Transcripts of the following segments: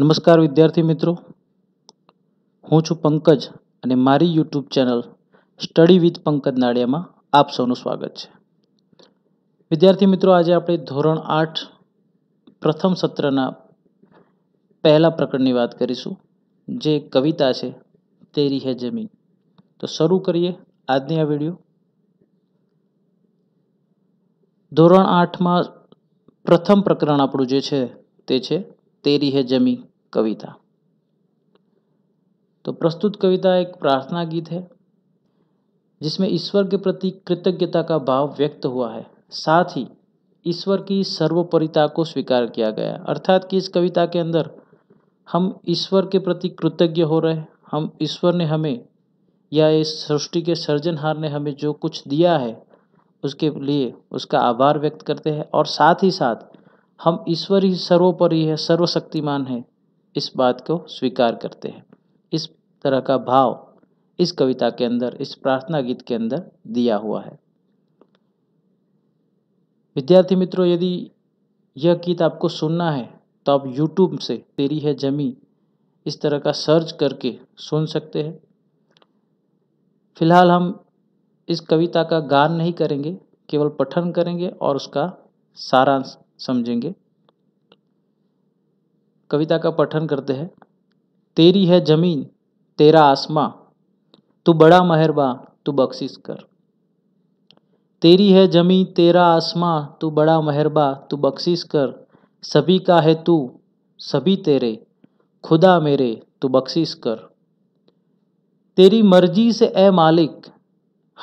નમસ્કાર વિદ્યાર્થી મિત્રો હું છું પંકજ અને મારી YouTube channel study with Pankaj નાડિયામાં આપ સૌનું સ્વાગત છે વિદ્યાર્થી મિત્રો આજે આપણે ધોરણ આઠ પ્રથમ સત્રના પહેલા પ્રકરણની વાત કરીશું જે કવિતા છે તેરી હે જમીન તો શરૂ કરીએ આજની આ વિડીયો ધોરણ આઠમાં પ્રથમ પ્રકરણ આપણું જે છે તે છે तेरी है जमी कविता तो प्रस्तुत कविता एक प्रार्थना गीत है जिसमें ईश्वर के प्रति कृतज्ञता का भाव व्यक्त हुआ है साथ ही ईश्वर की सर्वोपरिता को स्वीकार किया गया अर्थात कि इस कविता के अंदर हम ईश्वर के प्रति कृतज्ञ हो रहे हम ईश्वर ने हमें या इस सृष्टि के सृजनहार ने हमें जो कुछ दिया है उसके लिए उसका आभार व्यक्त करते हैं और साथ ही साथ हम ईश्वर ही सर्वोपरि है सर्वशक्तिमान है इस बात को स्वीकार करते हैं इस तरह का भाव इस कविता के अंदर इस प्रार्थना गीत के अंदर दिया हुआ है विद्यार्थी मित्रों यदि यह गीत आपको सुनना है तो आप यूट्यूब से तेरी है जमी इस तरह का सर्च करके सुन सकते हैं फिलहाल हम इस कविता का गान नहीं करेंगे केवल पठन करेंगे और उसका सारांश समझेंगे कविता का पठन करते हैं तेरी है जमीन तेरा आसमां तू बड़ा मेहरबा तू बख्शिश कर तेरी है जमी तेरा आसमां तू बड़ा मेहरबा तू बख्शिश कर सभी का है तू सभी तेरे खुदा मेरे तू बख्शिश कर तेरी मर्जी से ए मालिक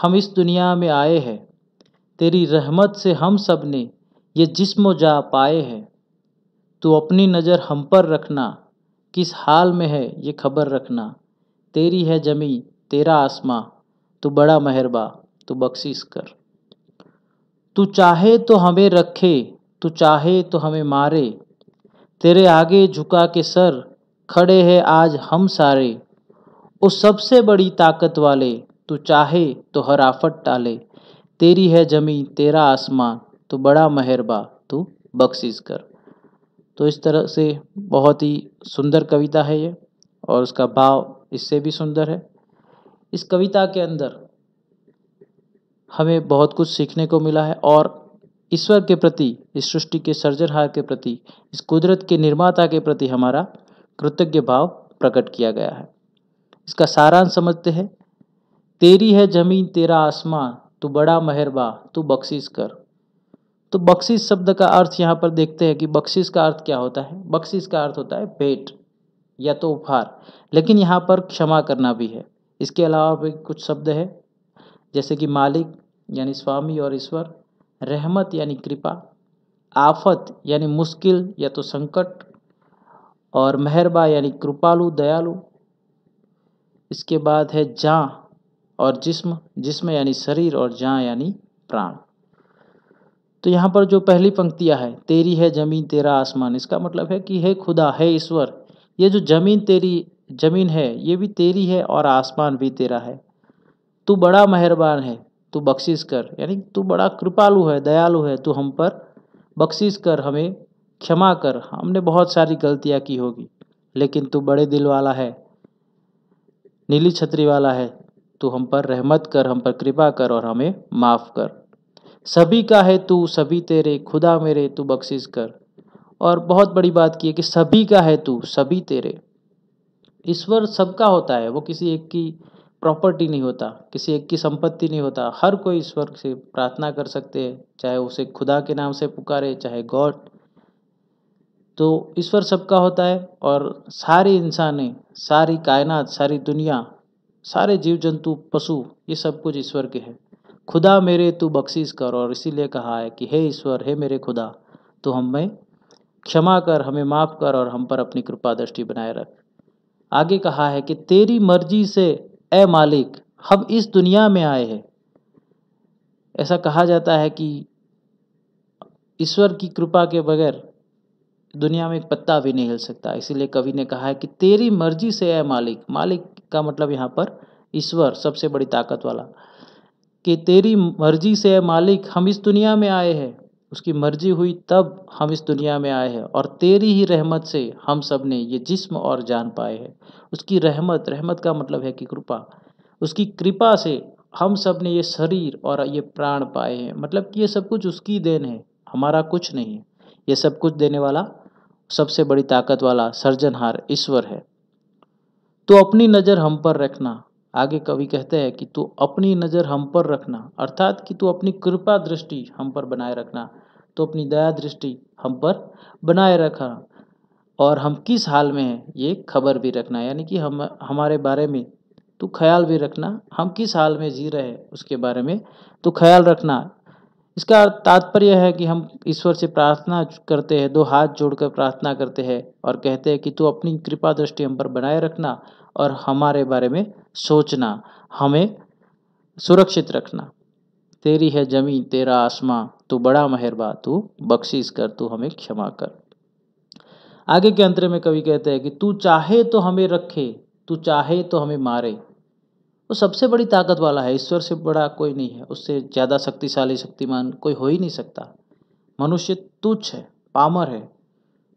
हम इस दुनिया में आए हैं तेरी रहमत से हम सब ने ये जिस्म जा पाए है तू अपनी नज़र हम पर रखना किस हाल में है ये खबर रखना तेरी है जमी तेरा आसमां तू बड़ा मेहरबा तू बख्शिश कर तू चाहे तो हमें रखे तू चाहे तो हमें मारे तेरे आगे झुका के सर खड़े हैं आज हम सारे वो सबसे बड़ी ताकत वाले तू चाहे तो हराफट टाले तेरी है जमी तेरा आसमान तो बड़ा मेहरबा तू बख्शिश कर तो इस तरह से बहुत ही सुंदर कविता है ये और उसका भाव इससे भी सुंदर है इस कविता के अंदर हमें बहुत कुछ सीखने को मिला है और ईश्वर के प्रति इस सृष्टि के सर्जनहार के प्रति इस कुदरत के निर्माता के प्रति हमारा कृतज्ञ भाव प्रकट किया गया है इसका सारांश समझते हैं तेरी है जमीन तेरा आसमान तू बड़ा मेहरबा तू बख्शिश कर तो बख्शिश शब्द का अर्थ यहाँ पर देखते हैं कि बख्शिश का अर्थ क्या होता है बख्शिश का अर्थ होता है भेंट या तो उपहार लेकिन यहाँ पर क्षमा करना भी है इसके अलावा भी कुछ शब्द है जैसे कि मालिक यानी स्वामी और ईश्वर रहमत यानी कृपा आफत यानी मुश्किल या तो संकट और मेहरबा यानी कृपालु दयालु इसके बाद है जाँ और जिस्म जिस्म यानी शरीर और जाँ यानी प्राण तो यहाँ पर जो पहली पंक्तियाँ है तेरी है ज़मीन तेरा आसमान इसका मतलब है कि हे खुदा हे ईश्वर ये जो ज़मीन तेरी ज़मीन है ये भी तेरी है और आसमान भी तेरा है तू बड़ा मेहरबान है तू बख्शिश कर यानी तू बड़ा कृपालु है दयालु है तू हम पर बख्शिश कर हमें क्षमा कर हमने बहुत सारी गलतियाँ की होगी लेकिन तू बड़े दिल वाला है नीली छतरी वाला है तू हम पर रहमत कर हम पर कृपा कर और हमें माफ़ कर सभी का है तू सभी तेरे खुदा मेरे तू बख्शिश कर और बहुत बड़ी बात की है कि सभी का है तू सभी तेरे ईश्वर सबका होता है वो किसी एक की प्रॉपर्टी नहीं होता किसी एक की संपत्ति नहीं होता हर कोई ईश्वर से प्रार्थना कर सकते हैं चाहे उसे खुदा के नाम से पुकारे चाहे गॉड तो ईश्वर सबका होता है और सारी इंसानें सारी कायनात सारी दुनिया सारे जीव जंतु पशु ये सब कुछ ईश्वर के हैं खुदा मेरे तू बख्शिश कर और इसीलिए कहा है कि हे ईश्वर हे मेरे खुदा तो हमें क्षमा कर हमें माफ़ कर और हम पर अपनी कृपा दृष्टि बनाए रख आगे कहा है कि तेरी मर्जी से ए मालिक हम इस दुनिया में आए हैं ऐसा कहा जाता है कि ईश्वर की कृपा के बगैर दुनिया में एक पत्ता भी नहीं हिल सकता इसीलिए कवि ने कहा है कि तेरी मर्जी से ए मालिक मालिक का मतलब यहाँ पर ईश्वर सबसे बड़ी ताकत वाला कि तेरी मर्जी से है मालिक हम इस दुनिया में आए हैं उसकी मर्जी हुई तब हम इस दुनिया में आए हैं और तेरी ही रहमत से हम सब ने ये जिस्म और जान पाए हैं उसकी रहमत रहमत का मतलब है कि कृपा उसकी कृपा से हम सब ने ये शरीर और ये प्राण पाए हैं मतलब कि ये सब कुछ उसकी देन है हमारा कुछ नहीं है ये सब कुछ देने वाला सबसे बड़ी ताकत वाला सर्जनहार ईश्वर है तो अपनी नज़र हम पर रखना आगे कवि कहते हैं कि तू अपनी नज़र हम पर रखना अर्थात कि तू अपनी कृपा दृष्टि हम पर बनाए रखना तो अपनी दया दृष्टि हम पर बनाए रखा और हम किस हाल में हैं ये खबर भी रखना यानी कि हम हमारे बारे में तो ख्याल भी रखना हम किस हाल में जी रहे हैं उसके बारे में तो ख्याल रखना इसका तात्पर्य है कि हम ईश्वर से प्रार्थना करते हैं दो हाथ जोड़कर प्रार्थना करते हैं और कहते हैं कि तू अपनी कृपा दृष्टि हम पर बनाए रखना और हमारे बारे में सोचना हमें सुरक्षित रखना तेरी है जमी तेरा आसमां तू बड़ा मेहरबा तू बख्शिश कर तू हमें क्षमा कर आगे के अंतर में कवि कहते हैं कि तू चाहे तो हमें रखे तू चाहे तो हमें मारे वो सबसे बड़ी ताकत वाला है ईश्वर से बड़ा कोई नहीं है उससे ज़्यादा शक्तिशाली शक्तिमान कोई हो ही नहीं सकता मनुष्य तुच्छ है पामर है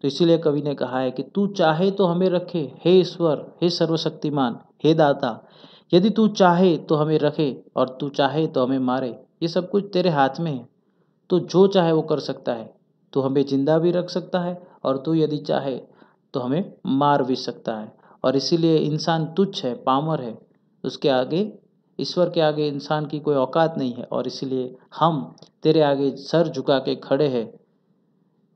तो इसीलिए कवि ने कहा है कि तू चाहे तो हमें रखे हे ईश्वर हे सर्वशक्तिमान हे दाता यदि तू चाहे तो हमें रखे और तू चाहे तो हमें मारे ये सब कुछ तेरे हाथ में है तो जो चाहे वो कर सकता है तो हमें जिंदा भी रख सकता है और तू यदि चाहे तो हमें मार भी सकता है और इसीलिए इंसान तुच्छ है पामर है उसके आगे ईश्वर के आगे इंसान की कोई औकात नहीं है और इसीलिए हम तेरे आगे सर झुका के खड़े हैं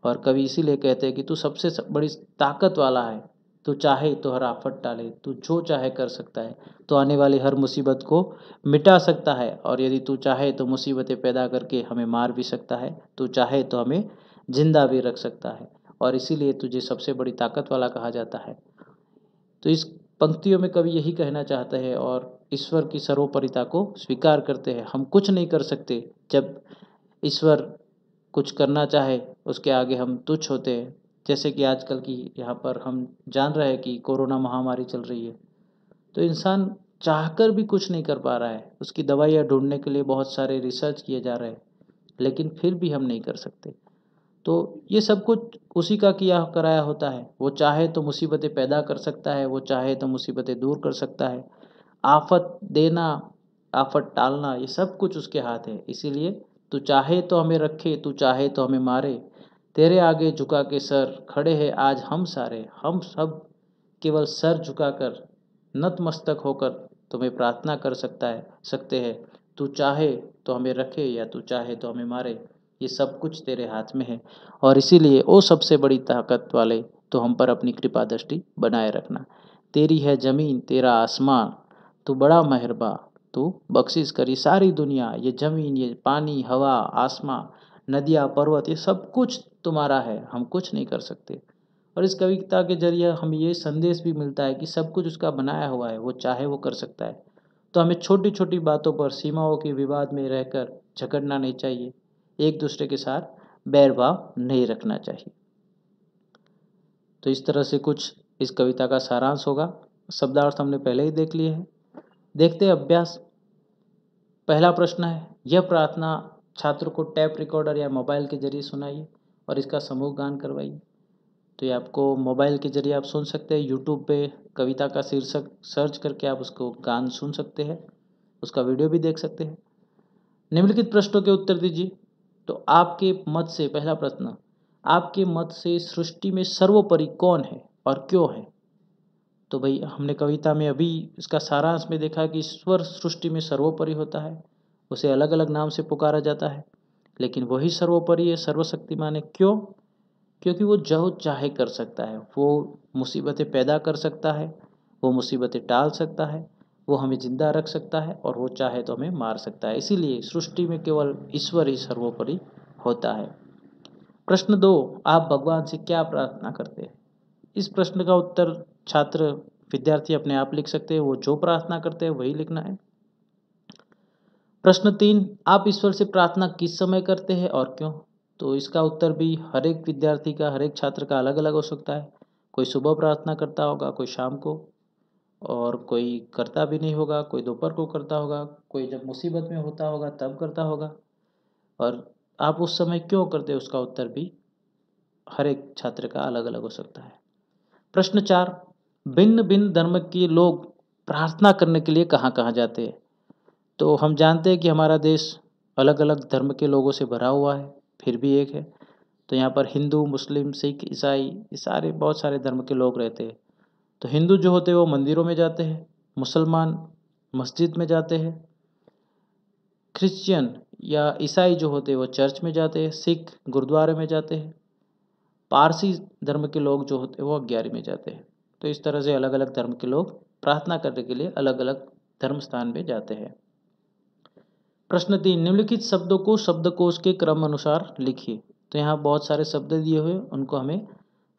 और कभी इसीलिए कहते हैं कि तू सबसे बड़ी ताकत वाला है तू चाहे तो हर आफत टाले तू जो चाहे कर सकता है तो आने वाली हर मुसीबत को मिटा सकता है और यदि तू चाहे तो मुसीबतें पैदा करके हमें मार भी सकता है तू चाहे तो हमें जिंदा भी रख सकता है और इसीलिए तुझे सबसे बड़ी ताकत वाला कहा जाता है तो इस पंक्तियों में कवि यही कहना चाहते हैं और ईश्वर की सर्वोपरिता को स्वीकार करते हैं हम कुछ नहीं कर सकते जब ईश्वर कुछ करना चाहे उसके आगे हम तुच्छ होते हैं जैसे कि आजकल की यहाँ पर हम जान रहे हैं कि कोरोना महामारी चल रही है तो इंसान चाहकर भी कुछ नहीं कर पा रहा है उसकी दवाइयाँ ढूंढने के लिए बहुत सारे रिसर्च किए जा रहे हैं लेकिन फिर भी हम नहीं कर सकते तो ये सब कुछ उसी का किया कराया होता है वो चाहे तो मुसीबतें पैदा कर सकता है वो चाहे तो मुसीबतें दूर कर सकता है आफत देना आफत टालना ये सब कुछ उसके हाथ है इसीलिए तू चाहे तो हमें रखे तू चाहे तो हमें मारे तेरे आगे झुका के सर खड़े हैं आज हम सारे हम सब केवल सर झुकाकर नतमस्तक होकर तुम्हें प्रार्थना कर सकता है सकते हैं तू चाहे तो हमें रखे या तू चाहे तो हमें मारे ये सब कुछ तेरे हाथ में है और इसीलिए ओ सबसे बड़ी ताकत वाले तो हम पर अपनी कृपा दृष्टि बनाए रखना तेरी है ज़मीन तेरा आसमान तू बड़ा मेहरबा तू बख्शिश करी सारी दुनिया ये ज़मीन ये पानी हवा आसमां नदियाँ पर्वत ये सब कुछ तुम्हारा है हम कुछ नहीं कर सकते और इस कविता के जरिए हमें ये संदेश भी मिलता है कि सब कुछ उसका बनाया हुआ है वो चाहे वो कर सकता है तो हमें छोटी छोटी बातों पर सीमाओं के विवाद में रहकर झगड़ना नहीं चाहिए एक दूसरे के साथ बैर भाव नहीं रखना चाहिए तो इस तरह से कुछ इस कविता का सारांश होगा शब्दार्थ हमने पहले ही देख लिए हैं देखते अभ्यास पहला प्रश्न है यह प्रार्थना छात्र को टैप रिकॉर्डर या मोबाइल के जरिए सुनाइए और इसका समूह गान करवाइए तो ये आपको मोबाइल के जरिए आप सुन सकते हैं यूट्यूब पे कविता का शीर्षक सर्च करके आप उसको गान सुन सकते हैं उसका वीडियो भी देख सकते हैं निम्नलिखित प्रश्नों के उत्तर दीजिए तो आपके मत से पहला प्रश्न आपके मत से सृष्टि में सर्वोपरि कौन है और क्यों है तो भाई हमने कविता में अभी इसका सारांश में देखा कि ईश्वर सृष्टि में सर्वोपरि होता है उसे अलग अलग नाम से पुकारा जाता है लेकिन वही सर्वोपरि है सर्वशक्तिमान है क्यों क्योंकि वो जो चाहे कर सकता है वो मुसीबतें पैदा कर सकता है वो मुसीबतें टाल सकता है वो हमें ज़िंदा रख सकता है और वो चाहे तो हमें मार सकता है इसीलिए सृष्टि में केवल ईश्वर ही सर्वोपरि होता है प्रश्न दो आप भगवान से क्या प्रार्थना करते हैं इस प्रश्न का उत्तर छात्र विद्यार्थी अपने आप लिख सकते हैं वो जो प्रार्थना करते हैं वही लिखना है प्रश्न तीन आप ईश्वर से प्रार्थना किस समय करते हैं और क्यों तो इसका उत्तर भी हर एक विद्यार्थी का हर एक छात्र का अलग अलग हो सकता है कोई सुबह प्रार्थना करता होगा कोई शाम को और कोई करता भी नहीं होगा कोई दोपहर को करता होगा कोई जब मुसीबत में होता होगा तब करता होगा और आप उस समय क्यों करते उसका उत्तर भी हर एक छात्र का अलग अलग हो सकता है प्रश्न चार भिन्न भिन्न धर्म के लोग प्रार्थना करने के लिए कहाँ कहाँ जाते हैं तो हम जानते हैं कि हमारा देश अलग अलग धर्म के लोगों से भरा हुआ है फिर भी एक है तो यहाँ पर हिंदू मुस्लिम सिख ईसाई ये सारे बहुत सारे धर्म के लोग रहते हैं तो हिंदू जो होते हैं वो मंदिरों में जाते हैं मुसलमान मस्जिद में जाते हैं क्रिश्चियन या ईसाई जो होते हैं वो चर्च में जाते हैं सिख गुरुद्वारे में जाते हैं पारसी धर्म के लोग जो होते हैं वो अग्यारी में जाते हैं तो इस तरह से अलग अलग धर्म के लोग प्रार्थना करने के लिए अलग अलग धर्म स्थान में जाते हैं प्रश्न तीन निम्नलिखित शब्दों को शब्दकोश के क्रम अनुसार लिखिए तो यहाँ बहुत सारे शब्द दिए हुए उनको हमें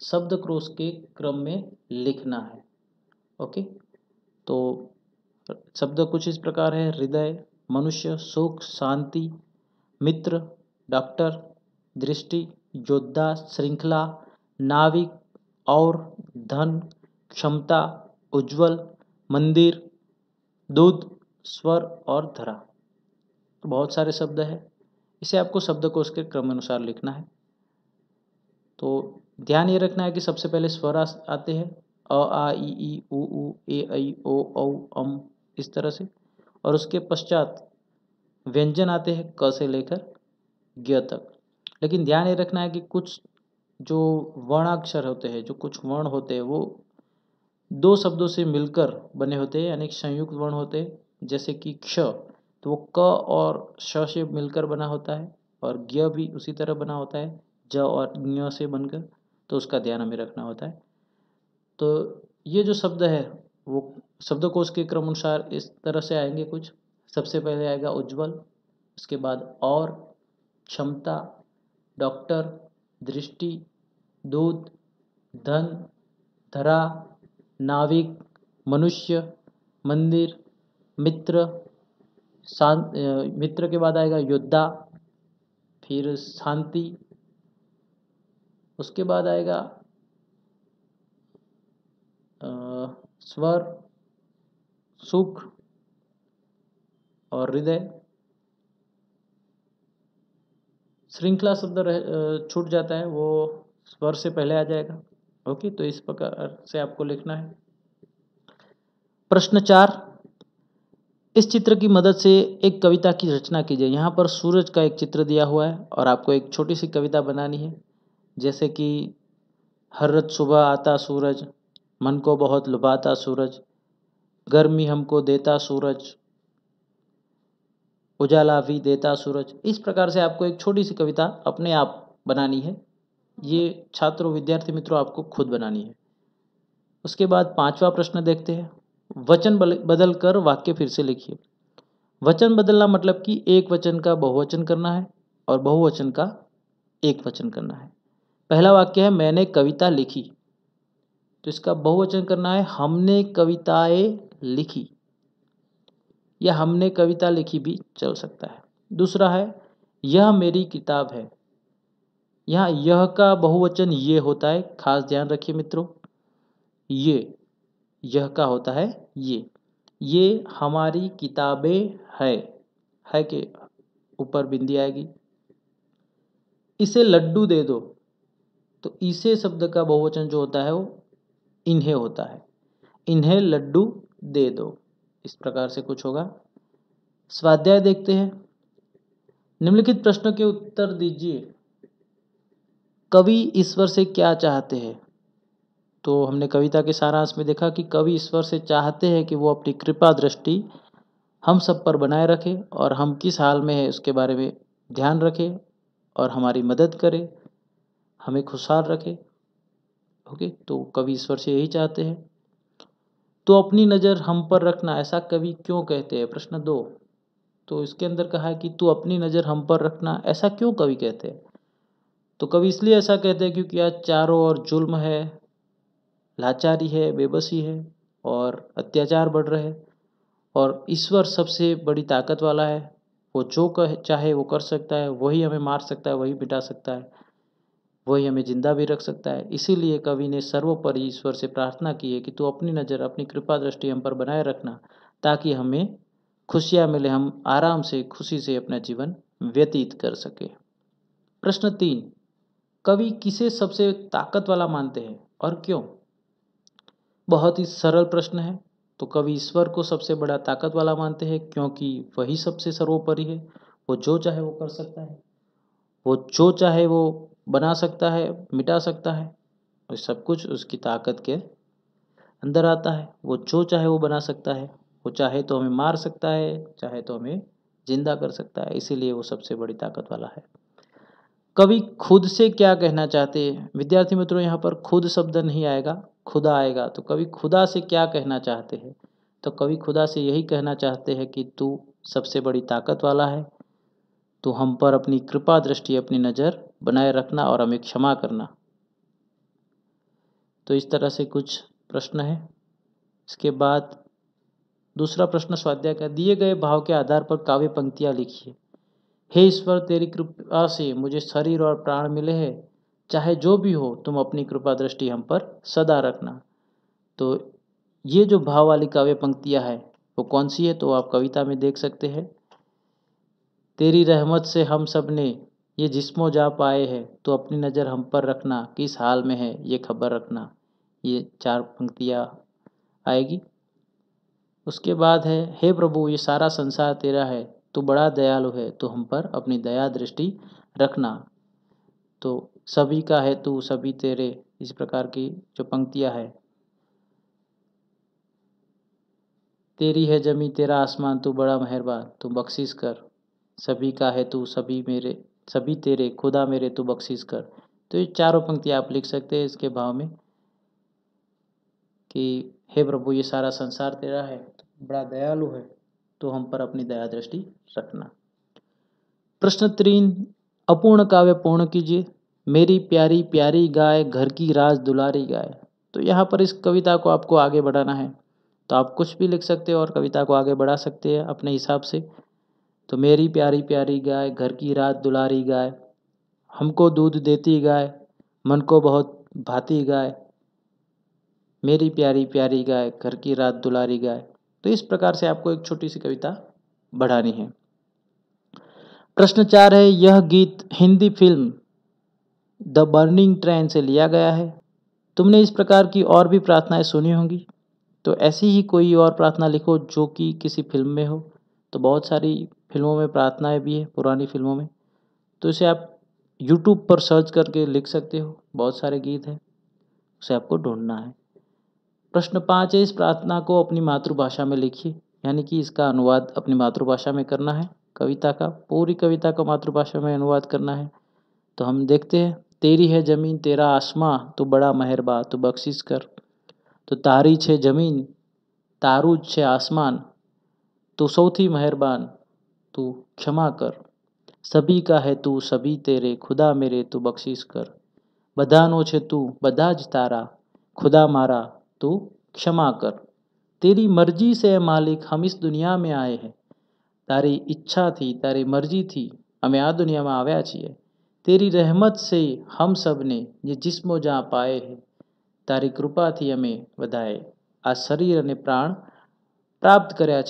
शब्द क्रोश के क्रम में लिखना है ओके तो शब्द कुछ इस प्रकार है हृदय मनुष्य सुख शांति मित्र डॉक्टर दृष्टि योद्धा श्रृंखला नाविक और धन क्षमता उज्जवल मंदिर दूध स्वर और धरा तो बहुत सारे शब्द है इसे आपको को के क्रम अनुसार लिखना है तो ध्यान ये रखना है कि सबसे पहले स्वर आते हैं अ आ ई ई उ ऊ ए आई ओ औ अम इस तरह से और उसके पश्चात व्यंजन आते हैं क से लेकर ज्ञ तक लेकिन ध्यान ये रखना है कि कुछ जो वर्णाक्षर होते हैं जो कुछ वर्ण होते हैं वो दो शब्दों से मिलकर बने होते हैं यानी संयुक्त वर्ण होते हैं जैसे कि क्ष तो वो क और श से मिलकर बना होता है और ज्ञ भी उसी तरह बना होता है ज और ज्ञ से बनकर तो उसका ध्यान हमें रखना होता है तो ये जो शब्द है वो शब्दकोश के क्रम अनुसार इस तरह से आएंगे कुछ सबसे पहले आएगा उज्जवल उसके बाद और क्षमता डॉक्टर दृष्टि दूत धन धरा नाविक मनुष्य मंदिर मित्र शांत मित्र के बाद आएगा योद्धा फिर शांति उसके बाद आएगा स्वर सुख और हृदय श्रृंखला शब्द छूट जाता है वो स्वर से पहले आ जाएगा ओके तो इस प्रकार से आपको लिखना है प्रश्न चार इस चित्र की मदद से एक कविता की रचना कीजिए यहाँ पर सूरज का एक चित्र दिया हुआ है और आपको एक छोटी सी कविता बनानी है जैसे कि हर रोज़ सुबह आता सूरज मन को बहुत लुभाता सूरज गर्मी हमको देता सूरज उजाला भी देता सूरज इस प्रकार से आपको एक छोटी सी कविता अपने आप बनानी है ये छात्रों विद्यार्थी मित्रों आपको खुद बनानी है उसके बाद पांचवा प्रश्न देखते हैं वचन बदल कर वाक्य फिर से लिखिए वचन बदलना मतलब कि एक वचन का बहुवचन करना है और बहुवचन का एक वचन करना है पहला वाक्य है मैंने कविता लिखी तो इसका बहुवचन करना है हमने कविताएं लिखी या हमने कविता लिखी भी चल सकता है दूसरा है यह मेरी किताब है यहाँ यह का बहुवचन ये होता है खास ध्यान रखिए मित्रों ये यह का होता है ये ये हमारी किताबें है है के ऊपर बिंदी आएगी इसे लड्डू दे दो तो इसे शब्द का बहुवचन जो होता है वो इन्हें होता है इन्हें लड्डू दे दो इस प्रकार से कुछ होगा स्वाध्याय देखते हैं निम्नलिखित प्रश्नों के उत्तर दीजिए कवि ईश्वर से क्या चाहते हैं तो हमने कविता के सारांश में देखा कि कवि ईश्वर से चाहते हैं कि वो अपनी कृपा दृष्टि हम सब पर बनाए रखे और हम किस हाल में है उसके बारे में ध्यान रखे और हमारी मदद करें हमें खुशहाल रखे ओके तो कवि ईश्वर से यही चाहते हैं तो अपनी नज़र हम पर रखना ऐसा कवि क्यों कहते हैं प्रश्न दो तो इसके अंदर कहा है कि तू अपनी नज़र हम पर रखना ऐसा क्यों कवि कहते हैं तो कवि इसलिए ऐसा कहते हैं क्योंकि आज चारों ओर जुल्म है लाचारी है बेबसी है और अत्याचार बढ़ रहे और ईश्वर सबसे बड़ी ताकत वाला है वो जो कह चाहे वो कर सकता है वही हमें मार सकता है वही मिटा सकता है वही हमें जिंदा भी रख सकता है इसीलिए कवि ने सर्वोपरि ईश्वर से प्रार्थना की है कि तू अपनी नज़र अपनी कृपा दृष्टि हम पर बनाए रखना ताकि हमें खुशियाँ मिले हम आराम से खुशी से अपना जीवन व्यतीत कर सके प्रश्न तीन कवि किसे सबसे ताकत वाला मानते हैं और क्यों बहुत ही सरल प्रश्न है तो कवि ईश्वर को सबसे बड़ा ताकत वाला मानते हैं क्योंकि वही सबसे सर्वोपरि है वो जो चाहे वो कर सकता है वो जो चाहे वो बना सकता है मिटा सकता है और सब कुछ उसकी ताकत के अंदर आता है वो जो चाहे वो बना सकता है वो चाहे तो हमें मार सकता है चाहे तो हमें जिंदा कर सकता है इसीलिए वो सबसे बड़ी ताकत वाला है कवि खुद से क्या कहना चाहते हैं विद्यार्थी मित्रों यहाँ पर खुद शब्द नहीं आएगा खुदा आएगा तो कवि खुदा से क्या कहना चाहते हैं तो कवि खुदा से यही कहना चाहते हैं कि तू सबसे बड़ी ताकत वाला है तो हम पर अपनी कृपा दृष्टि अपनी नज़र बनाए रखना और हमें क्षमा करना तो इस तरह से कुछ प्रश्न है इसके बाद दूसरा प्रश्न स्वाध्याय का दिए गए भाव के आधार पर काव्य पंक्तियाँ लिखिए हे ईश्वर तेरी कृपा से मुझे शरीर और प्राण मिले हैं चाहे जो भी हो तुम अपनी कृपा दृष्टि हम पर सदा रखना तो ये जो भाव वाली काव्य पंक्तियाँ हैं वो कौन सी है तो आप कविता में देख सकते हैं तेरी रहमत से हम सब ने ये जिसमो जा पाए है तो अपनी नज़र हम पर रखना किस हाल में है ये खबर रखना ये चार पंक्तियाँ आएगी उसके बाद है हे प्रभु ये सारा संसार तेरा है तू बड़ा दयालु है तो हम पर अपनी दया दृष्टि रखना तो सभी का है तू सभी तेरे इस प्रकार की जो पंक्तियाँ है तेरी है जमी तेरा आसमान तू बड़ा मेहरबान तू बख्शिश कर सभी का है तू सभी मेरे सभी तेरे खुदा मेरे तू बख्शिश कर तो ये चारों पंक्ति आप लिख सकते हैं इसके भाव में कि हे प्रभु ये सारा संसार तेरा है बड़ा दयालु है तो हम पर अपनी दया दृष्टि रखना प्रश्न तीन अपूर्ण काव्य पूर्ण कीजिए मेरी प्यारी प्यारी गाय घर की राज दुलारी गाय तो यहाँ पर इस कविता को आपको आगे बढ़ाना है तो आप कुछ भी लिख सकते हो और कविता को आगे बढ़ा सकते हैं अपने हिसाब से तो मेरी प्यारी प्यारी गाय घर की रात दुलारी गाय हमको दूध देती गाय मन को बहुत भाती गाय मेरी प्यारी प्यारी गाय घर की रात दुलारी गाय तो इस प्रकार से आपको एक छोटी सी कविता बढ़ानी है प्रश्न चार है यह गीत Hindi film the burning train से लिया गया है तुमने इस प्रकार की और भी प्रार्थनाएं सुनी होंगी तो ऐसी ही कोई और प्रार्थना लिखो जो कि किसी फिल्म में हो तो बहुत सारी फ़िल्मों में प्रार्थनाएँ भी हैं पुरानी फ़िल्मों में तो इसे आप यूट्यूब पर सर्च करके लिख सकते हो बहुत सारे गीत हैं उसे आपको ढूंढना है प्रश्न पाँच है इस प्रार्थना को अपनी मातृभाषा में लिखिए यानी कि इसका अनुवाद अपनी मातृभाषा में करना है कविता का पूरी कविता का मातृभाषा में अनुवाद करना है तो हम देखते हैं तेरी है ज़मीन तेरा आसमां तो बड़ा मेहरबा तो बख्शिश कर तो तारी छे ज़मीन तारूज छे आसमान तो सौथी मेहरबान तू क्षमा कर सभी का है तू सभी तेरे खुदा मेरे तू बख्शीश कर बधानो छे तू बदाज तारा खुदा मारा तू क्षमा कर तेरी मर्जी से मालिक हम इस दुनिया में आए हैं तारी इच्छा थी तारी मर्जी थी हमें आ दुनिया में आया चाहिए तेरी रहमत से हम सब ने ये जिस्मों जहाँ पाए हैं तारी कृपा थी हमें बधाए आ शरीर ने प्राण प्राप्त कराया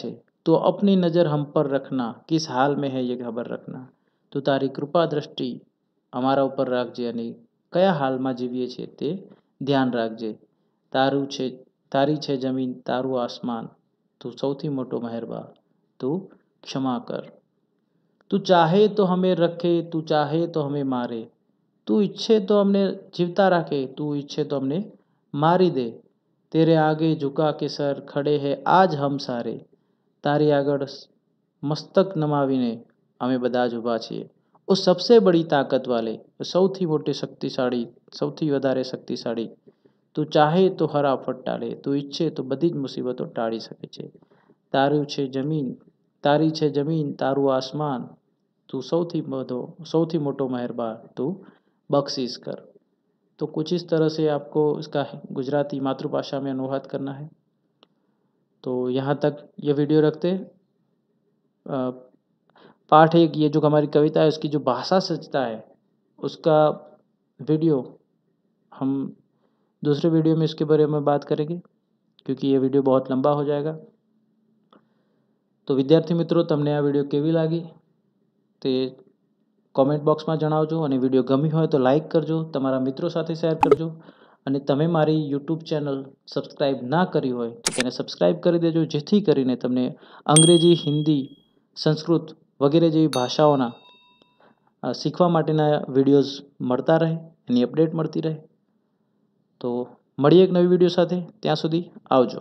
तो अपनी नज़र हम पर रखना किस हाल में है ये खबर रखना तो तारी कृपा दृष्टि अमरा ऊपर राखजे क्या हाल में जीवे ध्यान रखे तारू छे तारी छे जमीन तारू आसमान तू तो सौ मोटो मेहरबा तू क्षमा कर तू चाहे तो हमें रखे तू चाहे तो हमें मारे तू इच्छे तो हमने जीवता रखे तू इच्छे तो हमने मारी दे तेरे आगे झुका के सर खड़े हैं आज हम सारे તારી આગળ મસ્તક નમાવીને અમે બદાજ ઉભા છીએ ઓ સૌથી બડી તાકત વાલે સૌથી મોટી શક્તિશાળી સૌથી વધારે શક્તિશાળી તું ચાહે તો હરા ફટાળે તું ઈચ્છે તો બધી જ મુસીબતો ટાળી શકે છે તારું છે જમીન તારી છે જમીન તારું આસમાન તું સૌથી મોટો સૌથી મોટો માહેરબા તું બક્ષીસ કર તો કુછ ઇસ તરહ સે આપકો ઇસકા ગુજરાતી માતૃભાષા મે અનુવાદ karna hai तो यहाँ तक ये वीडियो रखते पाठ एक ये जो हमारी कविता है उसकी जो भाषा सचता है उसका वीडियो हम दूसरे वीडियो में इसके बारे में बात करेंगे क्योंकि ये वीडियो बहुत लंबा हो जाएगा तो विद्यार्थी मित्रों तमने आ वीडियो केवी लगी तो તે बॉक्स में जनजो और वीडियो गमी हो तो लाइक करजो तरा मित्रों से शेर करजो અને તમે મારી યુટ્યુબ ચેનલ સબસ્ક્રાઈબ ના કરી હોય તો તેને સબસ્ક્રાઈબ કરી દેજો જેથી કરીને તમને અંગ્રેજી હિન્દી સંસ્કૃત વગેરે જેવી ભાષાઓના શીખવા માટેના વિડીયોઝ મળતા રહે એની અપડેટ મળતી રહે તો મળીએ એક નવી વિડીયો સાથે ત્યાં સુધી આવજો